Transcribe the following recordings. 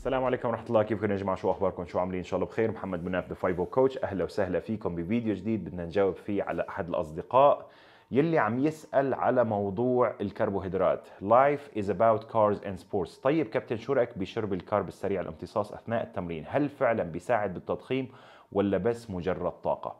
السلام عليكم ورحمه الله كيفكم يا جماعه شو اخباركم شو عاملين ان شاء الله بخير محمد مناف ذا فايبو كوتش اهلا وسهلا فيكم بفيديو جديد بدنا نجاوب فيه على احد الاصدقاء يلي عم يسال على موضوع الكربوهيدرات لايف از اباوت كارز اند سبورتس طيب كابتن شو رايك بشرب الكارب السريع الامتصاص اثناء التمرين هل فعلا بيساعد بالتضخيم ولا بس مجرد طاقه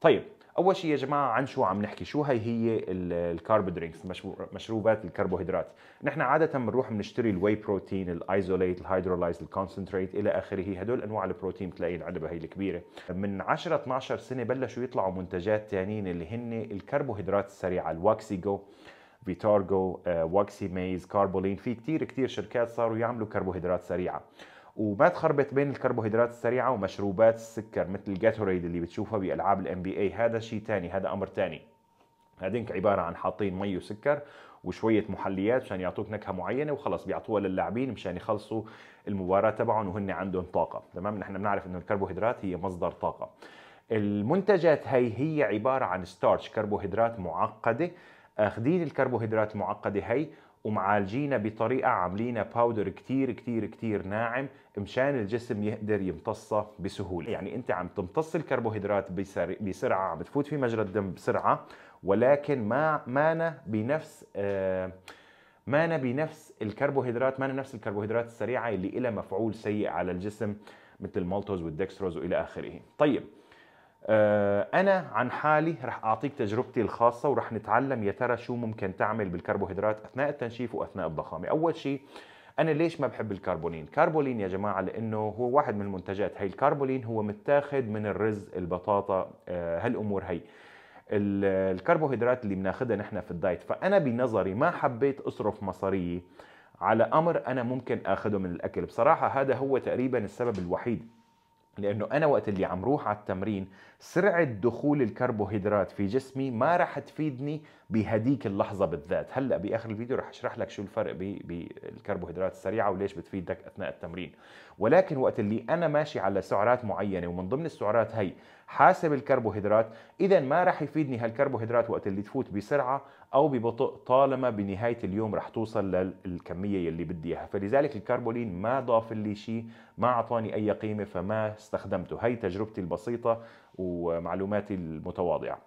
طيب اول شيء يا جماعه عن شو عم نحكي شو هي هي الكارب درينكس مشروبات الكربوهيدرات نحن عاده بنروح بنشتري الواي بروتين الايزوليت الهيدرولايز الكونسنتريت الى اخره هدول انواع البروتين بتلاقي العلبه هي الكبيره من 10 12 سنه بلشوا يطلعوا منتجات ثانيين اللي هن الكربوهيدرات السريعه الواكسيجو فيتارجو واكسي ميز كاربولين في كتير كتير شركات صاروا يعملوا كربوهيدرات سريعه وما تخربط بين الكربوهيدرات السريعه ومشروبات السكر مثل الجاتوريد اللي بتشوفها بالعاب الام بي اي هذا شيء ثاني هذا امر ثاني هذينك عباره عن حاطين مي وسكر وشويه محليات مشان يعطوك نكهه معينه وخلص بيعطوها للاعبين مشان يخلصوا المباراه تبعهم وهن عندهم طاقه تمام نحن بنعرف انه الكربوهيدرات هي مصدر طاقه المنتجات هي هي عباره عن ستارش كربوهيدرات معقده اخذين الكربوهيدرات المعقده هي ومعالجينا بطريقه عاملينا باودر كتير كتير كتير ناعم مشان الجسم يقدر يمتصه بسهوله يعني انت عم تمتص الكربوهيدرات بسرعه عم بتفوت في مجرى الدم بسرعه ولكن ما مانا بنفس آه مانا بنفس الكربوهيدرات مانا نفس الكربوهيدرات السريعه اللي لها مفعول سيء على الجسم مثل المالتوز والدكستروز والى اخره طيب آه، انا عن حالي رح اعطيك تجربتي الخاصه ورح نتعلم يا ترى شو ممكن تعمل بالكربوهيدرات اثناء التنشيف واثناء الضخامه اول شيء انا ليش ما بحب الكربولين كربولين يا جماعه لانه هو واحد من المنتجات هي الكربولين هو متاخد من الرز البطاطا آه، هالامور هي الكربوهيدرات اللي بناخدها نحن في الدايت فانا بنظري ما حبيت اصرف مصاريه على امر انا ممكن اخده من الاكل بصراحه هذا هو تقريبا السبب الوحيد لانه انا وقت اللي عم روح على التمرين سرعه دخول الكربوهيدرات في جسمي ما راح تفيدني بهديك اللحظه بالذات هلا باخر الفيديو راح اشرح لك شو الفرق بالكربوهيدرات السريعه وليش بتفيدك اثناء التمرين ولكن وقت اللي انا ماشي على سعرات معينه ومن ضمن السعرات هي حاسب الكربوهيدرات اذا ما راح يفيدني هالكربوهيدرات وقت اللي تفوت بسرعه او ببطء طالما بنهايه اليوم رح توصل للكميه اللي بدي اياها فلذلك الكربولين ما ضاف لي شيء ما اعطاني اي قيمه فما استخدمته هي تجربتي البسيطه ومعلوماتي المتواضعه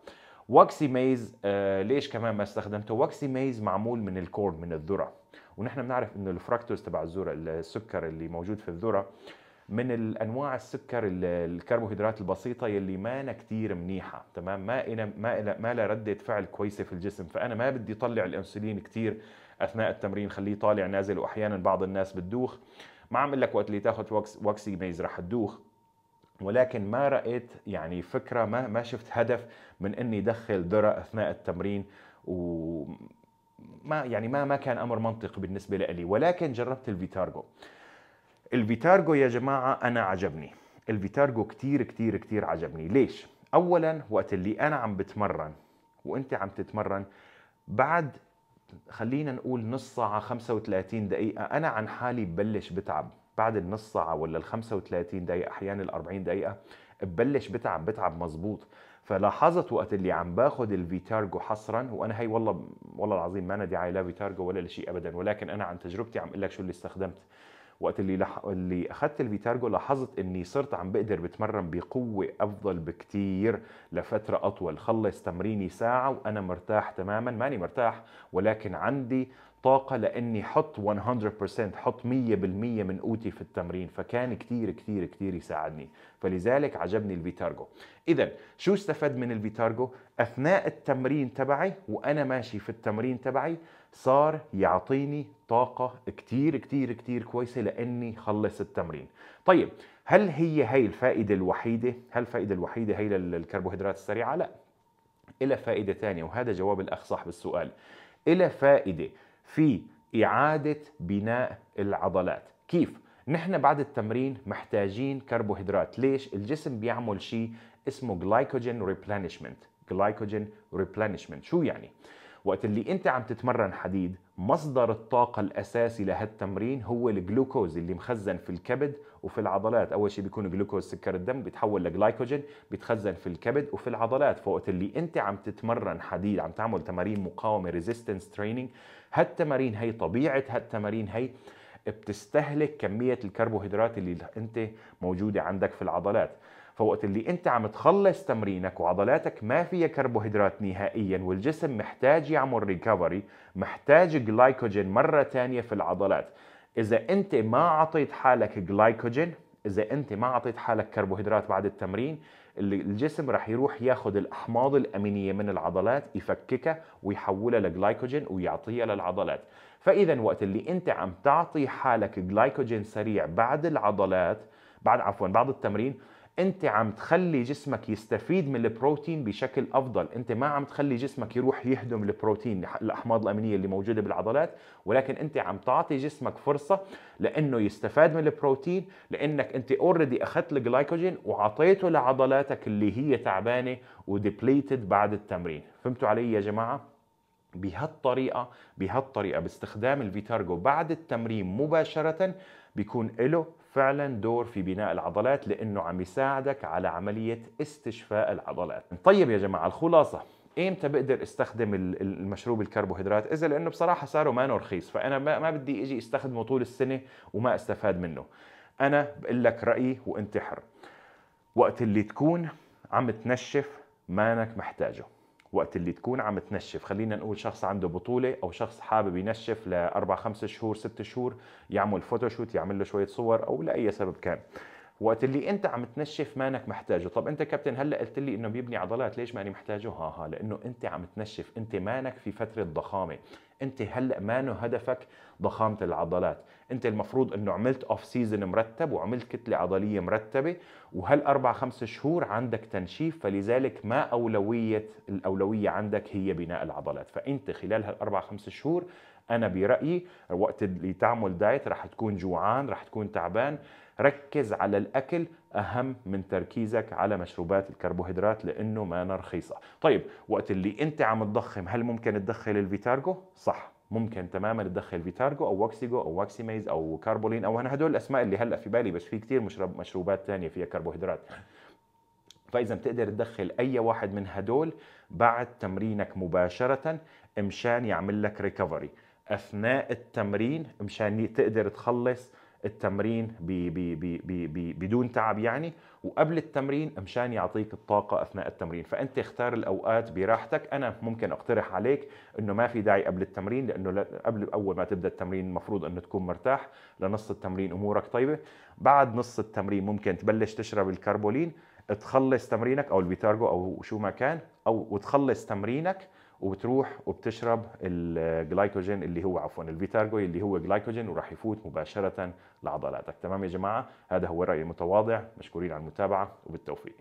واكسي ميز آه ليش كمان ما استخدمته واكسي ميز معمول من الكورن من الذره ونحن بنعرف انه الفراكتوز تبع الذره السكر اللي موجود في الذره من الانواع السكر الكربوهيدرات البسيطه يلي ما أنا كثير منيحه تمام ما إنا ما إلا ما لها رده فعل كويسه في الجسم فانا ما بدي طلع الانسولين كثير اثناء التمرين خليه طالع نازل واحيانا بعض الناس بتدوخ ما عم لك وقت اللي تاخذ وكس وكسي ميز رح تدوخ ولكن ما رأيت يعني فكرة ما ما شفت هدف من اني دخل ذرة اثناء التمرين و ما يعني ما ما كان امر منطقي بالنسبه لي ولكن جربت الفيتارجو الفيتارجو يا جماعة أنا عجبني الفيتارجو كتير كتير كتير عجبني ليش؟ أولا وقت اللي أنا عم بتمرن وأنت عم تتمرن بعد خلينا نقول نص ساعة 35 دقيقة أنا عن حالي ببلش بتعب بعد النص ساعة ولا ال 35 دقيقة أحيانا ال 40 دقيقة ببلش بتعب بتعب مزبوط فلاحظت وقت اللي عم باخذ الفيتارجو حصرا وانا هي والله والله العظيم ما انا دعايه لا فيتارجو ولا شيء ابدا ولكن انا عن تجربتي عم اقول لك شو اللي استخدمت وقت اللي لح... اللي اخذت الفيتارجو لاحظت اني صرت عم بقدر بتمرن بقوه افضل بكتير لفتره اطول خلص تمريني ساعه وانا مرتاح تماما ماني مرتاح ولكن عندي طاقة لأني حط 100% حط 100% من قوتي في التمرين فكان كتير كتير كتير يساعدني فلذلك عجبني الفيتارجو إذا شو استفد من الفيتارجو؟ أثناء التمرين تبعي وأنا ماشي في التمرين تبعي صار يعطيني طاقة كتير كتير كتير كويسة لأني خلص التمرين طيب هل هي هي الفائدة الوحيدة؟ هل الفائدة الوحيدة هي للكربوهيدرات السريعة؟ لا إلى فائدة ثانية وهذا جواب الأخ صاحب السؤال إلى فائدة في إعادة بناء العضلات كيف؟ نحن بعد التمرين محتاجين كربوهيدرات ليش؟ الجسم بيعمل شيء اسمه جلايكوجين ريبلانشمنت جلايكوجين ريبلانشمنت شو يعني؟ وقت اللي انت عم تتمرن حديد مصدر الطاقة الأساسي لهالتمرين هو الجلوكوز اللي مخزن في الكبد وفي العضلات أول شيء بيكون جلوكوز سكر الدم بيتحول لجلايكوجين بيتخزن في الكبد وفي العضلات فوقت اللي أنت عم تتمرن حديد عم تعمل تمارين مقاومة ريزيستنس تريننج هالتمارين هي طبيعة هالتمارين هي بتستهلك كمية الكربوهيدرات اللي أنت موجودة عندك في العضلات فوقت اللي انت عم تخلص تمرينك وعضلاتك ما فيها كربوهيدرات نهائيا والجسم محتاج يعمل ريكفري محتاج جلايكوجين مرة تانية في العضلات إذا أنت ما عطيت حالك جلايكوجين إذا أنت ما عطيت حالك كربوهيدرات بعد التمرين الجسم رح يروح ياخذ الأحماض الأمينية من العضلات يفككها ويحولها لجلايكوجين ويعطيها للعضلات فإذا وقت اللي أنت عم تعطي حالك جلايكوجين سريع بعد العضلات بعد عفوا بعد التمرين انت عم تخلي جسمك يستفيد من البروتين بشكل افضل انت ما عم تخلي جسمك يروح يهدم البروتين الاحماض الامينيه اللي موجوده بالعضلات ولكن انت عم تعطي جسمك فرصه لانه يستفاد من البروتين لانك انت اوريدي اخذت الجلايكوجين وعطيته لعضلاتك اللي هي تعبانه وديبليتد بعد التمرين فهمتوا علي يا جماعه بهالطريقه بهالطريقه باستخدام الفيتارجو بعد التمرين مباشره بيكون له فعلا دور في بناء العضلات لانه عم يساعدك على عمليه استشفاء العضلات طيب يا جماعه الخلاصه امتى بقدر استخدم المشروب الكربوهيدرات اذا لانه بصراحه صاروا ما رخيص فانا ما بدي اجي استخدمه طول السنه وما استفاد منه انا بقول لك رايي وانت حر وقت اللي تكون عم تنشف مانك محتاجه وقت اللي تكون عم تنشف خلينا نقول شخص عنده بطولة أو شخص حابب ينشف لأربع خمس شهور ست شهور يعمل فوتوشوت يعمل له شوية صور أو لأي سبب كان وقت اللي انت عم تنشف مانك محتاجه طب انت كابتن هلا قلت لي انه بيبني عضلات ليش ماني محتاجه ها ها لانه انت عم تنشف انت مانك في فتره ضخامه انت هلا مانه هدفك ضخامه العضلات انت المفروض انه عملت اوف سيزون مرتب وعملت كتله عضليه مرتبه وهالاربع خمس شهور عندك تنشيف فلذلك ما اولويه الاولويه عندك هي بناء العضلات فانت خلال هالاربع خمس شهور انا برايي وقت اللي تعمل دايت رح تكون جوعان رح تكون تعبان ركز على الأكل أهم من تركيزك على مشروبات الكربوهيدرات لأنه ما رخيصة طيب وقت اللي أنت عم تضخم هل ممكن تدخل الفيتارجو؟ صح ممكن تماما تدخل فيتارجو او واكسيجو او واكسيميز او كاربولين او انا هدول الاسماء اللي هلا في بالي بس في كثير مشرب مشروبات ثانيه فيها كربوهيدرات فاذا بتقدر تدخل اي واحد من هدول بعد تمرينك مباشره مشان يعمل لك ريكفري اثناء التمرين مشان تقدر تخلص التمرين بي بي بي بي بدون تعب يعني وقبل التمرين مشان يعطيك الطاقة أثناء التمرين فأنت اختار الأوقات براحتك أنا ممكن أقترح عليك أنه ما في داعي قبل التمرين لأنه قبل أول ما تبدأ التمرين المفروض أنه تكون مرتاح لنص التمرين أمورك طيبة بعد نص التمرين ممكن تبلش تشرب الكربولين تخلص تمرينك أو البيتارجو أو شو ما كان أو وتخلص تمرينك وبتروح وبتشرب الجلايكوجين اللي هو عفوا الفيتارجوي اللي هو جلايكوجين وراح يفوت مباشره لعضلاتك تمام يا جماعه هذا هو رايي المتواضع مشكورين على المتابعه وبالتوفيق